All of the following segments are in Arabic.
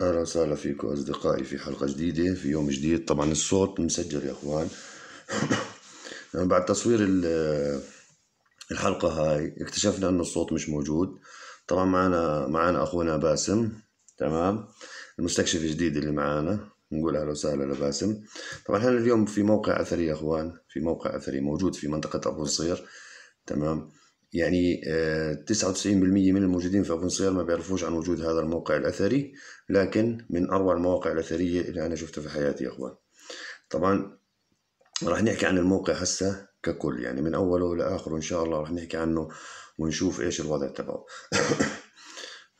اهلا وسهلا فيكم اصدقائي في حلقه جديده في يوم جديد طبعا الصوت مسجل يا اخوان بعد تصوير الحلقه هاي اكتشفنا انه الصوت مش موجود طبعا معنا معنا اخونا باسم تمام المستكشف الجديد اللي معانا نقول اهلا وسهلا لباسم طبعا احنا اليوم في موقع اثري يا اخوان في موقع اثري موجود في منطقه ابو صير تمام يعني 99% آه، من الموجودين في نصير ما بيعرفوش عن وجود هذا الموقع الاثري لكن من اروع المواقع الاثريه اللي انا شفتها في حياتي يا اخوان طبعا راح نحكي عن الموقع هسه ككل يعني من اوله لاخره ان شاء الله راح نحكي عنه ونشوف ايش الوضع تبعه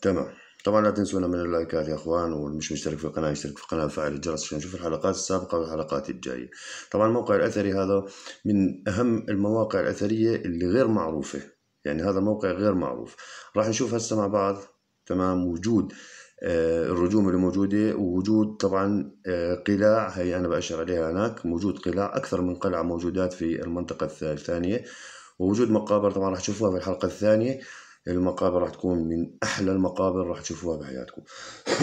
تمام طبعا لا تنسونا من اللايكات يا اخوان والمش مشترك في القناه يشترك في القناه وفعل الجرس عشان نشوف الحلقات السابقه والحلقات الجايه طبعا الموقع الاثري هذا من اهم المواقع الاثريه اللي غير معروفه يعني هذا موقع غير معروف راح نشوف هسه مع بعض تمام وجود آه، الرجوم اللي موجودة ووجود طبعا آه، قلاع هي أنا بأشر عليها هناك موجود قلاع أكثر من قلعة موجودات في المنطقة الثانية ووجود مقابر طبعا راح تشوفوها في الحلقة الثانية المقابر راح تكون من أحلى المقابر راح تشوفوها بحياتكم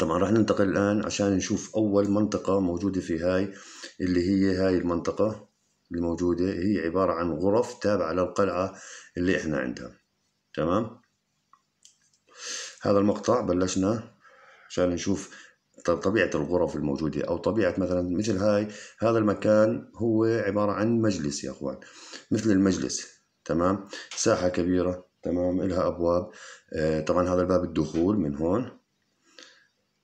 طبعا راح ننتقل الآن عشان نشوف أول منطقة موجودة في هاي اللي هي هاي المنطقة الموجودة هي عبارة عن غرف تابعة للقلعة اللي احنا عندها تمام هذا المقطع بلشنا عشان نشوف طبيعة الغرف الموجودة أو طبيعة مثلا مثل هاي هذا المكان هو عبارة عن مجلس يا أخوان مثل المجلس تمام ساحة كبيرة تمام إلها أبواب آه، طبعا هذا الباب الدخول من هون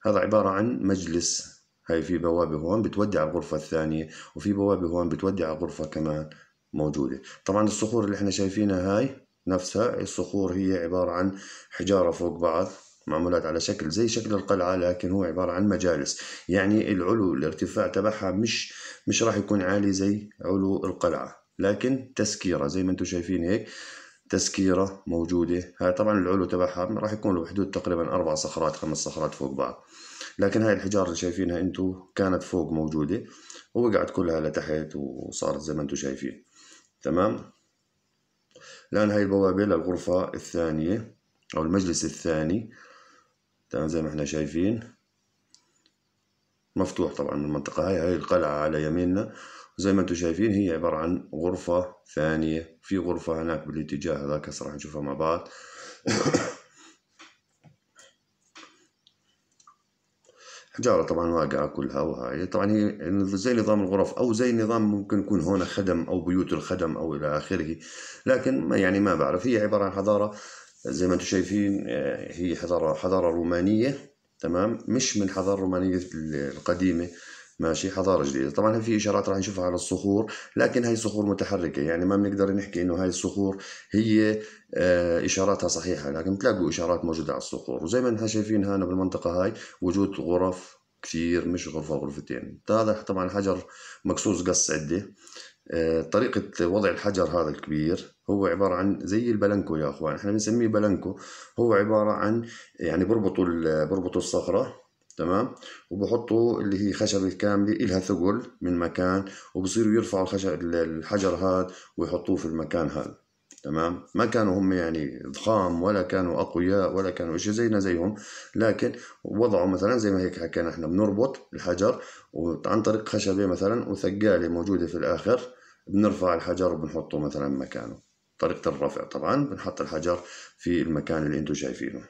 هذا عبارة عن مجلس هاي في بوابة هون بتودي على الغرفة الثانية وفي بوابة هون بتودي على الغرفة كمان موجودة طبعا الصخور اللي احنا شايفينها هاي نفسها الصخور هي عبارة عن حجارة فوق بعض معمولات على شكل زي شكل القلعة لكن هو عبارة عن مجالس يعني العلو الارتفاع تبعها مش مش راح يكون عالي زي علو القلعة لكن تسكيرة زي ما انتم شايفين هيك تسكيرة موجودة هاي طبعا العلو تبعها راح يكون بحدود تقريبا أربع صخرات خمس صخرات فوق بعض لكن هاي الحجارة اللي شايفينها انتم كانت فوق موجودة ووقعت كلها لتحت وصارت زي ما انتم شايفين تمام الآن هاي البوابة للغرفة الثانية أو المجلس الثاني تمام زي ما احنا شايفين مفتوح طبعا من المنطقة هاي هاي القلعة على يميننا وزي ما انتم شايفين هي عبارة عن غرفة ثانية في غرفة هناك بالاتجاه هذاك هسه راح نشوفها مع بعض حجاره طبعا واقعه كلها وهاي طبعا هي زي نظام الغرف او زي نظام ممكن يكون هنا خدم او بيوت الخدم او الى اخره لكن ما يعني ما بعرف هي عباره عن حضاره زي ما انتم شايفين آه، هي حضاره حضاره رومانيه تمام مش من حضاره رومانيه القديمه ماشي حضاره جديده طبعا في اشارات راح نشوفها على الصخور لكن هي صخور متحركه يعني ما بنقدر نحكي انه هاي الصخور هي آه، اشاراتها صحيحه لكن بتلاقوا اشارات موجوده على الصخور وزي ما نحن شايفين هنا بالمنطقه هاي وجود غرف كثير مش غرفه غرفتين هذا طبعا حجر مقصوص قص عده آه، طريقة وضع الحجر هذا الكبير هو عبارة عن زي البلنكو يا اخوان احنا بنسميه بلنكو هو عبارة عن يعني بربطوا بربطوا الصخرة تمام وبحطوا اللي هي خشب الكامله إلها ثقل من مكان وبصيروا يرفعوا الخشب الحجر هذا ويحطوه في المكان هذا تمام ما كانوا هم يعني ضخام ولا كانوا اقوياء ولا كانوا شيء زينا زيهم لكن وضعوا مثلا زي ما هيك حكينا احنا بنربط الحجر وعن طريق خشبه مثلا وثقاله موجوده في الاخر بنرفع الحجر وبنحطه مثلا مكانه طريقه الرفع طبعا بنحط الحجر في المكان اللي انتم شايفينه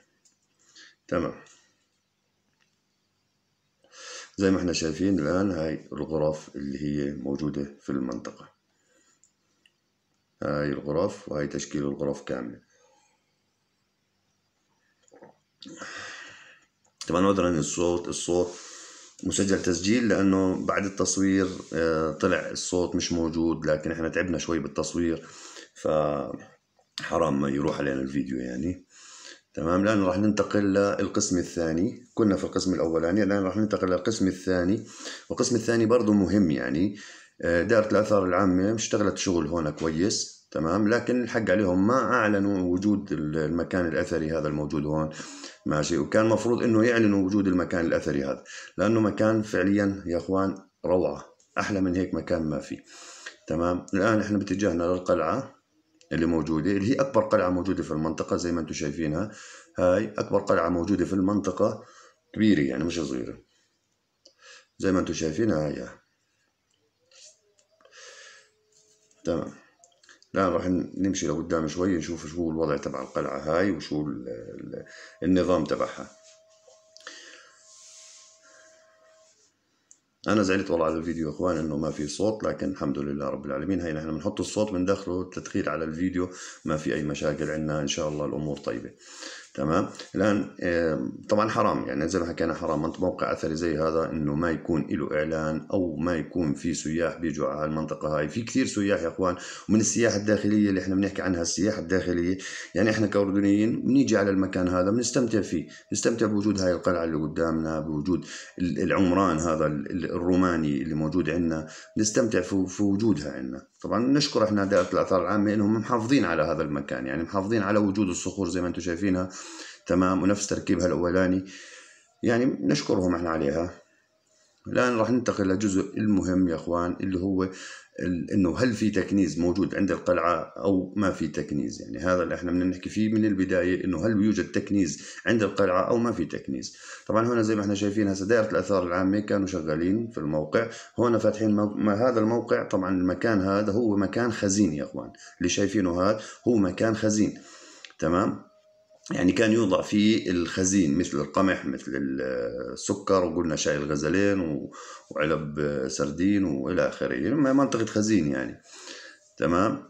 تمام زي ما احنا شايفين الآن هاي الغرف اللي هي موجودة في المنطقة هاي الغرف وهاي تشكيل الغرف كاملة طبعا نقدر ان الصوت الصوت مسجل تسجيل لانه بعد التصوير آه، طلع الصوت مش موجود لكن احنا تعبنا شوي بالتصوير فحرام حرام ما يروح علينا الفيديو يعني تمام الآن راح ننتقل للقسم الثاني كنا في القسم الأولاني الآن راح ننتقل للقسم الثاني والقسم الثاني برضه مهم يعني آه، دائرة الآثار العامة اشتغلت شغل هون كويس تمام لكن الحق عليهم ما أعلنوا وجود المكان الأثري هذا الموجود هون ماشي وكان مفروض إنه يعلنوا وجود المكان الأثري هذا لأنه مكان فعليا يا إخوان روعة أحلى من هيك مكان ما في تمام الآن إحنا باتجاهنا للقلعة اللي موجودة اللي هي أكبر قلعة موجودة في المنطقة زي ما أنتم شايفينها هاي أكبر قلعة موجودة في المنطقة كبيرة يعني مش صغيرة زي ما أنتم شايفينها هاي تمام الآن راح نمشي لقدام شوي نشوف شو الوضع تبع القلعة هاي وشو النظام تبعها انا زعلت والله على الفيديو اخوان انه ما في صوت لكن الحمد لله رب العالمين هي نحن بنحط الصوت بندخله تدخيل على الفيديو ما في اي مشاكل عندنا ان شاء الله الامور طيبه تمام الان طبعا حرام يعني زي ما حكينا حرام انت موقع اثري زي هذا انه ما يكون له اعلان او ما يكون في سياح بيجوا على المنطقه هاي في كثير سياح يا اخوان ومن السياحه الداخليه اللي احنا بنحكي عنها السياحه الداخليه يعني احنا كاردنيين بنيجي على المكان هذا بنستمتع فيه بنستمتع بوجود هاي القلعه اللي قدامنا بوجود العمران هذا الروماني اللي موجود عندنا بنستمتع في وجودها عندنا طبعا نشكر احنا دائره الاثار العامه انهم محافظين على هذا المكان يعني محافظين على وجود الصخور زي ما انتم شايفينها تمام ونفس تركيبها الاولاني يعني نشكرهم احنا عليها الان راح ننتقل للجزء المهم يا اخوان اللي هو انه هل في تكنيز موجود عند القلعه او ما في تكنيز يعني هذا اللي احنا بدنا نحكي فيه من البدايه انه هل يوجد تكنيز عند القلعه او ما في تكنيز طبعا هنا زي ما احنا شايفين هسه دائره الاثار العامه كانوا شغالين في الموقع هنا فاتحين ما هذا الموقع طبعا المكان هذا هو مكان خزين يا اخوان اللي شايفينه هذا هو مكان خزين تمام يعني كان يوضع في الخزين مثل القمح مثل السكر وقلنا شاي الغزلين وعلب سردين والى اخره يعني منطقه خزين يعني تمام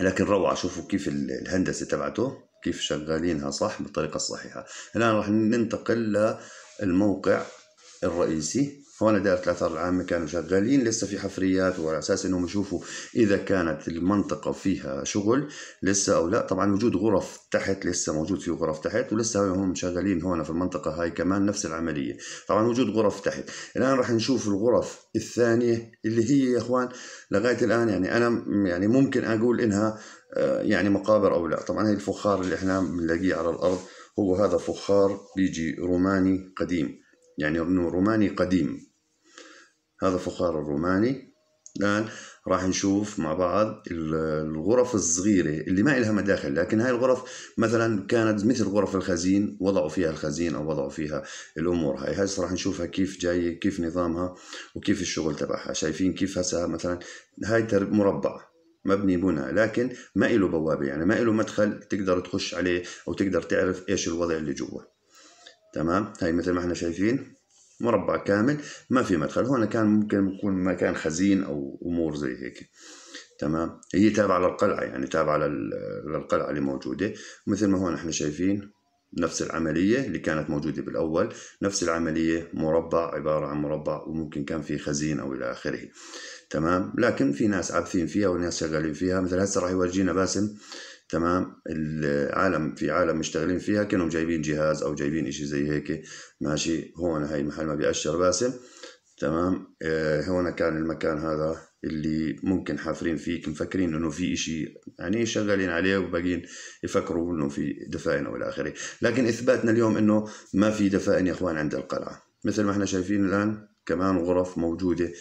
لكن روعه شوفوا كيف الهندسه تبعته كيف شغالينها صح بالطريقه الصحيحه الان راح ننتقل للموقع الرئيسي هون دائرة الآثار العامة كانوا شغالين لسه في حفريات وعلى أساس إنهم يشوفوا إذا كانت المنطقة فيها شغل لسه أو لا طبعا وجود غرف تحت لسه موجود في غرف تحت ولسه هم شغالين هون في المنطقة هاي كمان نفس العملية طبعا وجود غرف تحت الآن راح نشوف الغرف الثانية اللي هي يا إخوان لغاية الآن يعني أنا يعني ممكن أقول إنها آه، يعني مقابر أو لا طبعا هي الفخار اللي إحنا بنلاقيه على الأرض هو هذا فخار بيجي روماني قديم يعني انه روماني قديم هذا فخار الروماني الآن راح نشوف مع بعض الغرف الصغيرة اللي ما إلها مداخل لكن هاي الغرف مثلا كانت مثل غرف الخزين وضعوا فيها الخزين أو وضعوا فيها الأمور هاي هسه راح نشوفها كيف جاية كيف نظامها وكيف الشغل تبعها شايفين كيف هسه مثلا هاي مربع مبني بنى لكن ما له بوابة يعني ما له مدخل تقدر تخش عليه أو تقدر تعرف إيش الوضع اللي جوا تمام هاي مثل ما احنا شايفين مربع كامل ما في مدخل هون كان ممكن يكون مكان خزين أو أمور زي هيك تمام هي تابعة للقلعة يعني تابعة للقلعة اللي موجودة مثل ما هون احنا شايفين نفس العملية اللي كانت موجودة بالأول نفس العملية مربع عبارة عن مربع وممكن كان في خزين أو إلى آخره تمام لكن في ناس عابثين فيها وناس شغالين فيها مثل هسه راح يورجينا باسم تمام العالم في عالم مشتغلين فيها كانوا جايبين جهاز او جايبين إشي زي هيك ماشي هون هاي محل ما بيأشر باسم تمام آه هون كان المكان هذا اللي ممكن حافرين فيه مفكرين انه في إشي يعني شغالين عليه وباقيين يفكروا انه في دفائن او الى اخره لكن اثباتنا اليوم انه ما في دفائن يا اخوان عند القلعه مثل ما احنا شايفين الان كمان غرف موجوده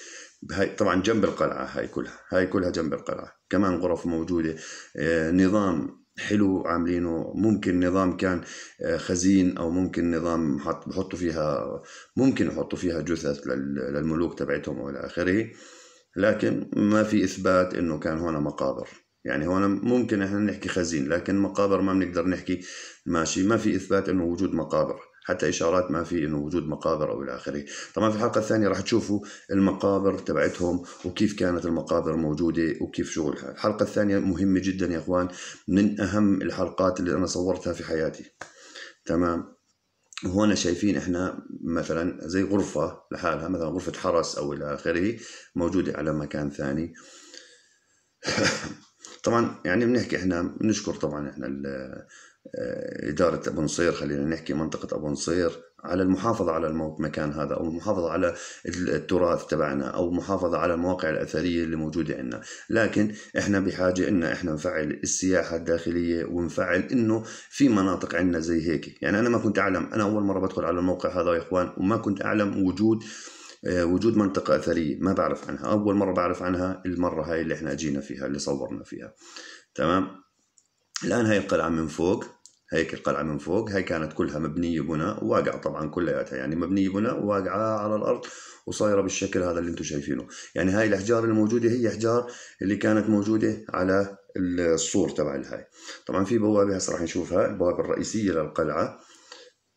هاي طبعا جنب القلعة هاي كلها هاي كلها جنب القلعة كمان غرف موجودة آه، نظام حلو عاملينه ممكن نظام كان آه، خزين او ممكن نظام حط بحطوا فيها ممكن يحطوا فيها جثث للملوك تبعتهم والى اخره لكن ما في اثبات انه كان هنا مقابر يعني هون ممكن احنا نحكي خزين لكن مقابر ما بنقدر نحكي ماشي ما في اثبات انه وجود مقابر حتى اشارات ما في انه وجود مقابر او الى اخره، طبعا في الحلقه الثانيه راح تشوفوا المقابر تبعتهم وكيف كانت المقابر موجوده وكيف شغلها، الحلقه الثانيه مهمه جدا يا اخوان من اهم الحلقات اللي انا صورتها في حياتي. تمام؟ هون شايفين احنا مثلا زي غرفه لحالها مثلا غرفه حرس او الى اخره موجوده على مكان ثاني. طبعا يعني بنحكي احنا بنشكر طبعا احنا آه، إدارة أبو نصير خلينا نحكي منطقة أبو نصير على المحافظة على المكان هذا أو المحافظة على التراث تبعنا أو المحافظة على المواقع الأثرية اللي موجودة عندنا لكن إحنا بحاجة إن إحنا نفعل السياحة الداخلية ونفعل إنه في مناطق عندنا زي هيك يعني أنا ما كنت أعلم أنا أول مرة بدخل على الموقع هذا يا إخوان وما كنت أعلم وجود آه، وجود منطقة أثرية ما بعرف عنها أول مرة بعرف عنها المرة هاي اللي إحنا أجينا فيها اللي صورنا فيها تمام الآن هاي القلعة من فوق هيك القلعة من فوق هاي كانت كلها مبنية بناء واقعة طبعا كلياتها يعني مبنية بناء واقعة على الأرض وصايرة بالشكل هذا اللي انتم شايفينه يعني هاي الأحجار الموجودة هي أحجار اللي كانت موجودة على السور تبع الهاي طبعا في بوابة هسه راح نشوفها البوابة الرئيسية للقلعة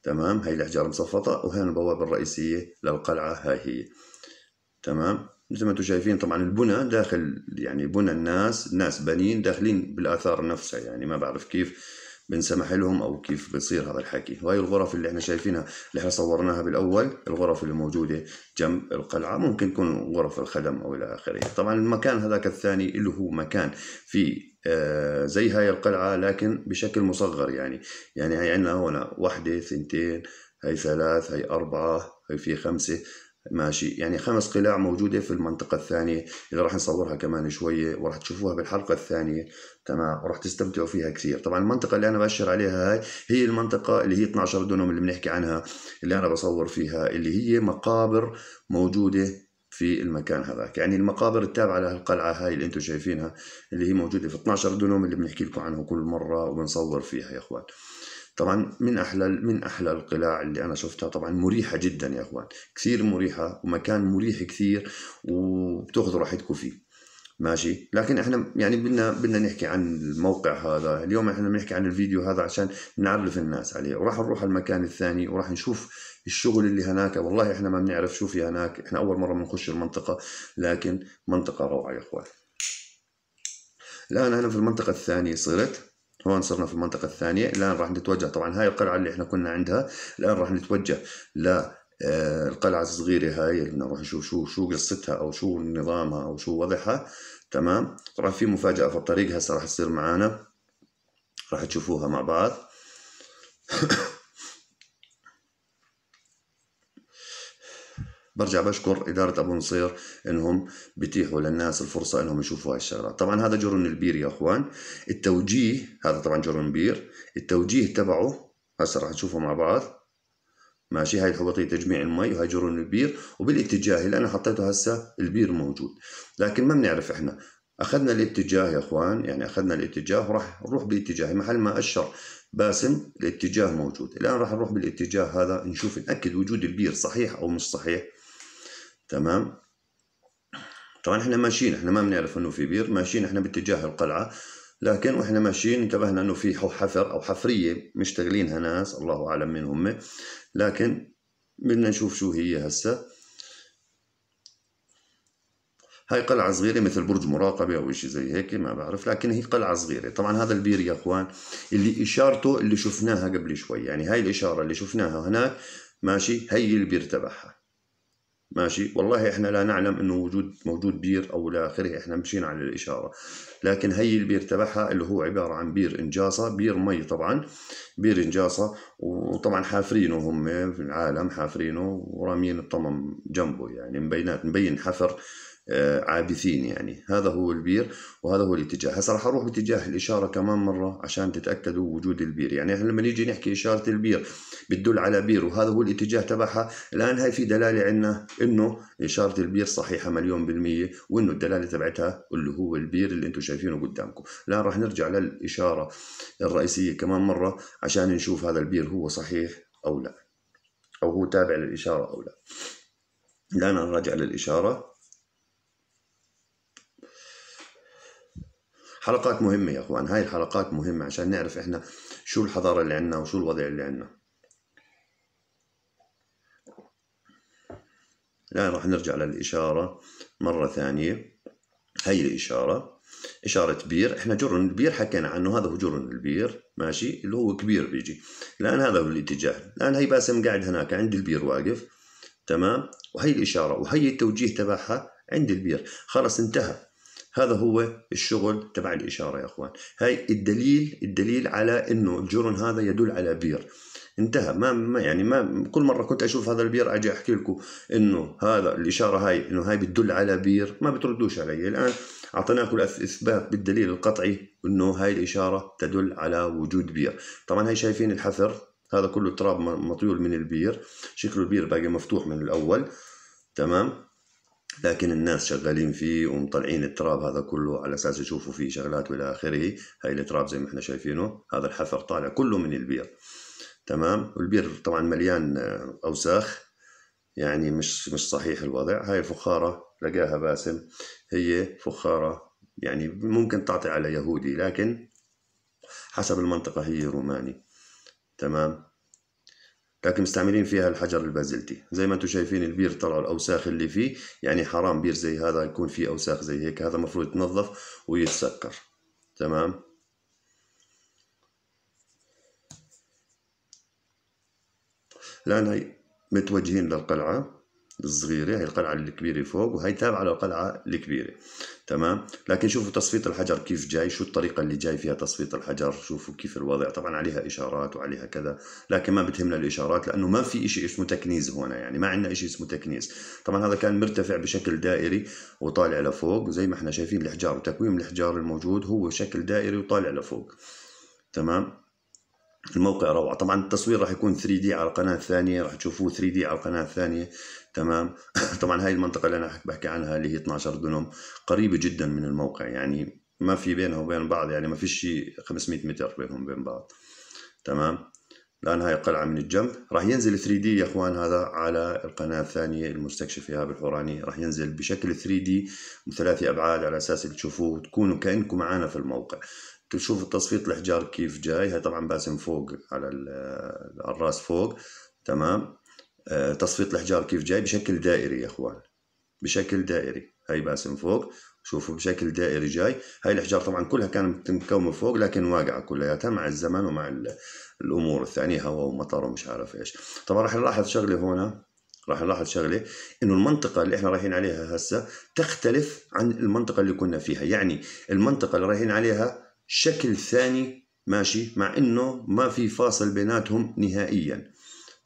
تمام هاي الأحجار مصفطة وهنا البوابة الرئيسية للقلعة هاي هي تمام مثل ما انتم شايفين طبعا البنى داخل يعني بنى الناس ناس بنين داخلين بالاثار نفسها يعني ما بعرف كيف بنسمح لهم او كيف بصير هذا الحكي وهي الغرف اللي احنا شايفينها اللي احنا صورناها بالاول الغرف اللي موجوده جنب القلعه ممكن تكون غرف الخدم او الى اخره طبعا المكان هذاك الثاني اللي هو مكان في آه، زي هاي القلعة لكن بشكل مصغر يعني يعني هي عندنا هنا واحدة ثنتين هي ثلاث هي أربعة هي في خمسة ماشي يعني خمس قلاع موجودة في المنطقة الثانية اللي راح نصورها كمان شوية وراح تشوفوها بالحلقة الثانية تمام وراح تستمتعوا فيها كثير طبعا المنطقة اللي أنا بأشر عليها هاي هي المنطقة اللي هي 12 دونم اللي بنحكي عنها اللي أنا بصور فيها اللي هي مقابر موجودة في المكان هذاك يعني المقابر التابعة لهالقلعة هاي اللي انتم شايفينها اللي هي موجودة في 12 دونم اللي بنحكي لكم عنه كل مرة وبنصور فيها يا اخوان طبعا من احلى من احلى القلاع اللي انا شفتها طبعا مريحه جدا يا اخوان كثير مريحه ومكان مريح كثير وبتاخذوا راحتكم فيه ماشي لكن احنا يعني بدنا بدنا نحكي عن الموقع هذا اليوم احنا بنحكي عن الفيديو هذا عشان نعرف الناس عليه وراح نروح على المكان الثاني وراح نشوف الشغل اللي هناك والله احنا ما بنعرف شو في هناك احنا اول مره بنخش المنطقه لكن منطقه روعه يا اخوان الان انا في المنطقه الثانيه صرت هون صرنا في المنطقة الثانية الآن راح نتوجه طبعا هاي القلعة اللي احنا كنا عندها الآن راح نتوجه ل آه، القلعة الصغيرة هاي اللي نروح نشوف شو شو قصتها أو شو نظامها أو شو وضعها تمام طبعا في مفاجأة في الطريق هسه راح تصير معانا راح تشوفوها مع بعض برجع بشكر إدارة أبو نصير إنهم بيتيحوا للناس الفرصة إنهم يشوفوا هاي الشغلات طبعا هذا جرن البير يا أخوان التوجيه هذا طبعا جرن بير التوجيه تبعه هسه راح نشوفه مع بعض ماشي هاي الحبطية تجميع المي وهي جرن البير وبالاتجاه اللي أنا حطيته هسه البير موجود لكن ما بنعرف إحنا أخذنا الاتجاه يا إخوان يعني أخذنا الاتجاه وراح نروح باتجاه محل ما أشر باسم الاتجاه موجود الآن راح نروح بالاتجاه هذا نشوف نأكد وجود البير صحيح أو مش صحيح تمام طبعا احنا ماشيين احنا ما بنعرف انه في بير ماشيين احنا باتجاه القلعه لكن واحنا ماشيين انتبهنا انه في حفر او حفريه مشتغلينها ناس الله اعلم مين هم لكن بدنا نشوف شو هي هسه هاي قلعة صغيرة مثل برج مراقبة أو شيء زي هيك ما بعرف لكن هي قلعة صغيرة طبعا هذا البير يا أخوان اللي إشارته اللي شفناها قبل شوي يعني هاي الإشارة اللي شفناها هناك ماشي هي البير تبعها ماشي والله احنا لا نعلم انه وجود موجود بير او الى اخره احنا مشينا على الاشاره لكن هي البير تبعها اللي هو عباره عن بير انجاصه بير مي طبعا بير انجاصه وطبعا حافرينه هم في العالم حافرينه ورامين الطمم جنبه يعني مبينات مبين حفر آه، عابثين يعني هذا هو البير وهذا هو الاتجاه هسه راح اروح باتجاه الاشاره كمان مره عشان تتاكدوا وجود البير يعني احنا لما نيجي نحكي اشاره البير بتدل على بير وهذا هو الاتجاه تبعها الان هاي في دلاله عندنا انه اشاره البير صحيحه مليون بالميه وانه الدلاله تبعتها اللي هو البير اللي انتم شايفينه قدامكم الان راح نرجع للاشاره الرئيسيه كمان مره عشان نشوف هذا البير هو صحيح او لا او هو تابع للاشاره او لا الان نرجع للاشاره حلقات مهمة يا أخوان هاي الحلقات مهمة عشان نعرف إحنا شو الحضارة اللي عندنا وشو الوضع اللي عندنا الآن راح نرجع للإشارة مرة ثانية هاي الإشارة إشارة بير إحنا جرن البير حكينا عنه هذا هو جرن البير ماشي اللي هو كبير بيجي الآن هذا هو الاتجاه الآن هي باسم قاعد هناك عند البير واقف تمام وهي الإشارة وهي التوجيه تبعها عند البير خلص انتهى هذا هو الشغل تبع الإشارة يا أخوان هاي الدليل الدليل على أنه الجرن هذا يدل على بير انتهى ما, ما يعني ما كل مره كنت اشوف هذا البير اجي احكي لكم انه هذا الاشاره هاي انه هاي بتدل على بير ما بتردوش علي الان اعطيناكم الاثبات بالدليل القطعي انه هاي الاشاره تدل على وجود بير طبعا هاي شايفين الحفر هذا كله تراب مطيول من البير شكله البير باقي مفتوح من الاول تمام لكن الناس شغالين فيه ومطلعين التراب هذا كله على اساس يشوفوا فيه شغلات والى اخره هاي التراب زي ما احنا شايفينه هذا الحفر طالع كله من البير تمام والبير طبعا مليان آه، اوساخ يعني مش مش صحيح الوضع هاي فخاره لقاها باسم هي فخاره يعني ممكن تعطي على يهودي لكن حسب المنطقه هي روماني تمام لكن مستعملين فيها الحجر البازلتي زي ما انتم شايفين البير طلعوا الاوساخ اللي فيه يعني حرام بير زي هذا يكون فيه اوساخ زي هيك هذا المفروض يتنظف ويتسكر تمام الان هي متوجهين للقلعه الصغيره هي القلعه الكبيره فوق وهي تابعه للقلعه الكبيره تمام لكن شوفوا تصفيط الحجر كيف جاي شو الطريقه اللي جاي فيها تصفيط الحجر شوفوا كيف الوضع طبعا عليها اشارات وعليها كذا لكن ما بتهمنا الاشارات لانه ما في شيء اسمه تكنيز هنا يعني ما عندنا شيء اسمه تكنيز طبعا هذا كان مرتفع بشكل دائري وطالع لفوق زي ما احنا شايفين الحجار وتكويم الحجار الموجود هو شكل دائري وطالع لفوق تمام الموقع روعة طبعا التصوير راح يكون 3D على القناة الثانية راح تشوفوه 3D على القناة الثانية تمام طبعا هاي المنطقه اللي انا بحكي عنها اللي هي 12 دونم قريبه جدا من الموقع يعني ما في بينها وبين بعض يعني ما في شيء 500 متر بينهم وبين بعض تمام الان هاي القلعه من الجنب راح ينزل 3 دي يا اخوان هذا على القناه الثانيه المستكشف ايهاب الحوراني راح ينزل بشكل 3 دي ثلاثي ابعاد على اساس اللي تشوفوه تكونوا كانكم معنا في الموقع تشوف التصفيط الحجار كيف جاي هاي طبعا باسم فوق على الراس فوق تمام آه، تصفيط الحجار كيف جاي بشكل دائري يا اخوان بشكل دائري هاي باسم فوق شوفوا بشكل دائري جاي هاي الحجار طبعا كلها كانت مكومه فوق لكن واقعه كلياتها مع الزمن ومع الامور الثانيه هواء ومطر ومش عارف ايش طبعا راح نلاحظ شغله هنا راح نلاحظ شغله انه المنطقه اللي احنا رايحين عليها هسه تختلف عن المنطقه اللي كنا فيها يعني المنطقه اللي رايحين عليها شكل ثاني ماشي مع انه ما في فاصل بيناتهم نهائيا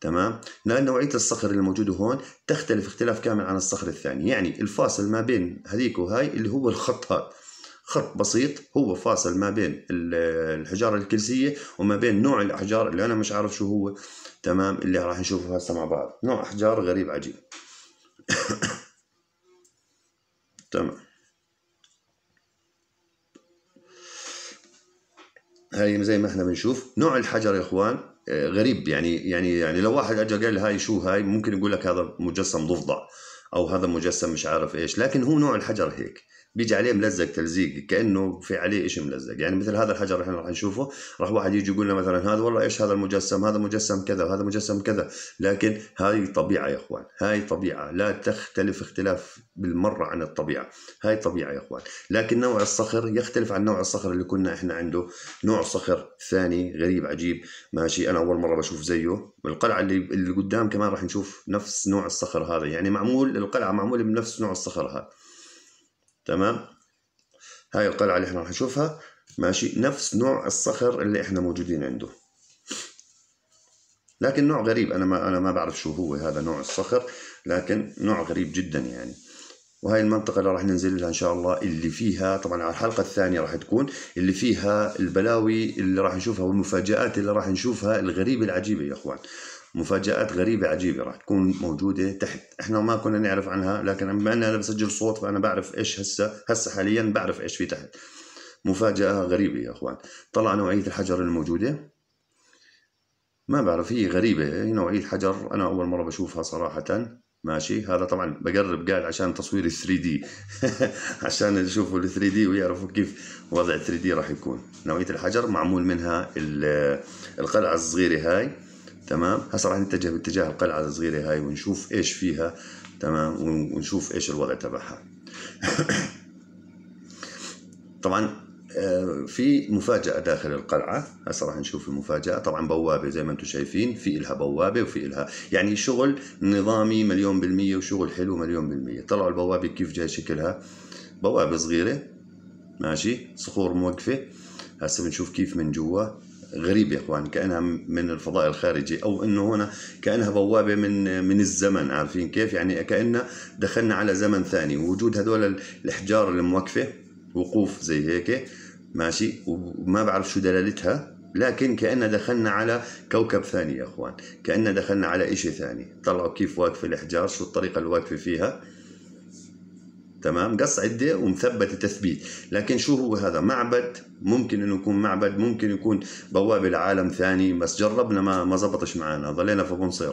تمام لان نوعيه الصخر اللي موجوده هون تختلف اختلاف كامل عن الصخر الثاني يعني الفاصل ما بين هذيك وهاي اللي هو الخط هذا خط بسيط هو فاصل ما بين الحجارة الكلسية وما بين نوع الأحجار اللي أنا مش عارف شو هو تمام اللي راح نشوفه هسه مع بعض نوع أحجار غريب عجيب تمام هاي زي ما احنا بنشوف نوع الحجر يا اخوان آه، غريب يعني يعني يعني لو واحد اجى قال هاي شو هاي ممكن يقول لك هذا مجسم ضفدع او هذا مجسم مش عارف ايش لكن هو نوع الحجر هيك بيجي عليه ملزق تلزيق كانه في عليه شيء ملزق يعني مثل هذا الحجر احنا راح نشوفه راح واحد يجي يقول لنا مثلا هذا والله ايش هذا المجسم هذا مجسم كذا وهذا مجسم كذا لكن هاي طبيعه يا اخوان هاي طبيعه لا تختلف اختلاف بالمره عن الطبيعه هاي طبيعه يا اخوان لكن نوع الصخر يختلف عن نوع الصخر اللي كنا احنا عنده نوع صخر ثاني غريب عجيب ماشي انا اول مره بشوف زيه القلعه اللي اللي قدام كمان راح نشوف نفس نوع الصخر هذا يعني معمول القلعه معموله بنفس نوع الصخر هذا تمام هاي القلعة اللي احنا راح نشوفها ماشي نفس نوع الصخر اللي احنا موجودين عنده لكن نوع غريب انا ما انا ما بعرف شو هو هذا نوع الصخر لكن نوع غريب جدا يعني وهي المنطقة اللي راح ننزل لها إن شاء الله اللي فيها طبعا على الحلقة الثانية راح تكون اللي فيها البلاوي اللي راح نشوفها والمفاجآت اللي راح نشوفها الغريبة العجيبة يا إخوان مفاجآت غريبة عجيبة راح تكون موجودة تحت احنا ما كنا نعرف عنها لكن بما اني انا بسجل صوت فانا بعرف ايش هسه هسه حاليا بعرف ايش في تحت مفاجأة غريبة يا اخوان طلع نوعية الحجر الموجودة ما بعرف هي غريبة هي نوعية حجر انا اول مرة بشوفها صراحة ماشي هذا طبعا بقرب قاعد عشان تصوير 3 دي عشان يشوفوا ال 3 دي ويعرفوا كيف وضع 3 دي راح يكون نوعية الحجر معمول منها القلعة الصغيرة هاي تمام هسه راح نتجه باتجاه القلعه الصغيره هاي ونشوف ايش فيها تمام ونشوف ايش الوضع تبعها طبعا آه، في مفاجأة داخل القلعة هسه راح نشوف المفاجأة طبعا بوابة زي ما انتم شايفين في إلها بوابة وفي إلها يعني شغل نظامي مليون بالمية وشغل حلو مليون بالمية طلعوا البوابة كيف جاي شكلها بوابة صغيرة ماشي صخور موقفة هسه بنشوف كيف من جوا غريبه يا اخوان كانها من الفضاء الخارجي او انه هنا كانها بوابه من من الزمن عارفين كيف يعني كاننا دخلنا على زمن ثاني وجود هذول الاحجار الموقفه وقوف زي هيك ماشي وما بعرف شو دلالتها لكن كأننا دخلنا على كوكب ثاني يا اخوان كأننا دخلنا على شيء ثاني طلعوا كيف واقفه الاحجار شو الطريقه اللي واقفه فيها تمام قص عده ومثبت التثبيت لكن شو هو هذا معبد ممكن انه يكون معبد ممكن يكون بوابه لعالم ثاني بس جربنا ما ما زبطش معنا ضلينا في بنصير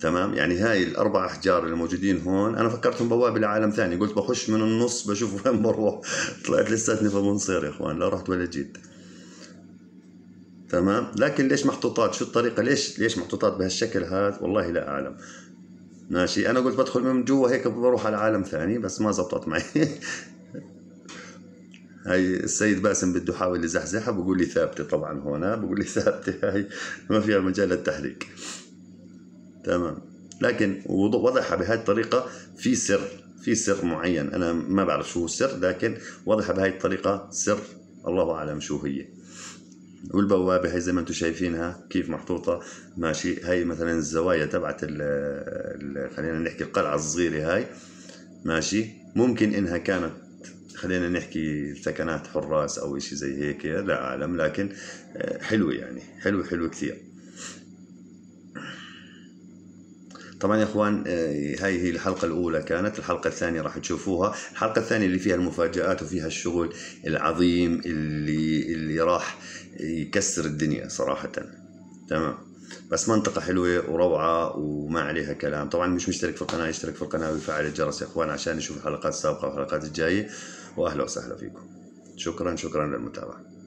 تمام يعني هاي الاربع احجار اللي موجودين هون انا فكرتهم بوابه لعالم ثاني قلت بخش من النص بشوف وين بروح طلعت لساتني في بنصير يا اخوان لا رحت ولا جيت تمام لكن ليش محطوطات شو الطريقه ليش ليش محطوطات بهالشكل هذا والله لا اعلم ماشي انا قلت بدخل من جوا هيك بروح على عالم ثاني بس ما زبطت معي هاي السيد باسم بده يحاول يزحزحها بقول لي ثابته طبعا هون بقول لي ثابته هاي ما فيها مجال للتحريك تمام لكن وضعها بهذه الطريقه في سر في سر معين انا ما بعرف شو السر لكن وضعها بهذه الطريقه سر الله اعلم شو هي والبوابة هي زي ما انتم شايفينها كيف محطوطة ماشي هاي مثلا الزوايا تبعت ال خلينا نحكي القلعة الصغيرة هاي ماشي ممكن انها كانت خلينا نحكي سكنات حراس او اشي زي هيك لا اعلم لكن آه، حلوة يعني حلوة حلوة كثير طبعا يا اخوان آه، هاي هي الحلقه الاولى كانت الحلقه الثانيه راح تشوفوها الحلقه الثانيه اللي فيها المفاجات وفيها الشغل العظيم اللي اللي راح يكسر الدنيا صراحه تمام بس منطقة حلوة وروعة وما عليها كلام طبعا مش مشترك في القناة يشترك في القناة ويفعل الجرس يا اخوان عشان يشوف الحلقات السابقة والحلقات الجاية واهلا وسهلا فيكم شكرا شكرا للمتابعة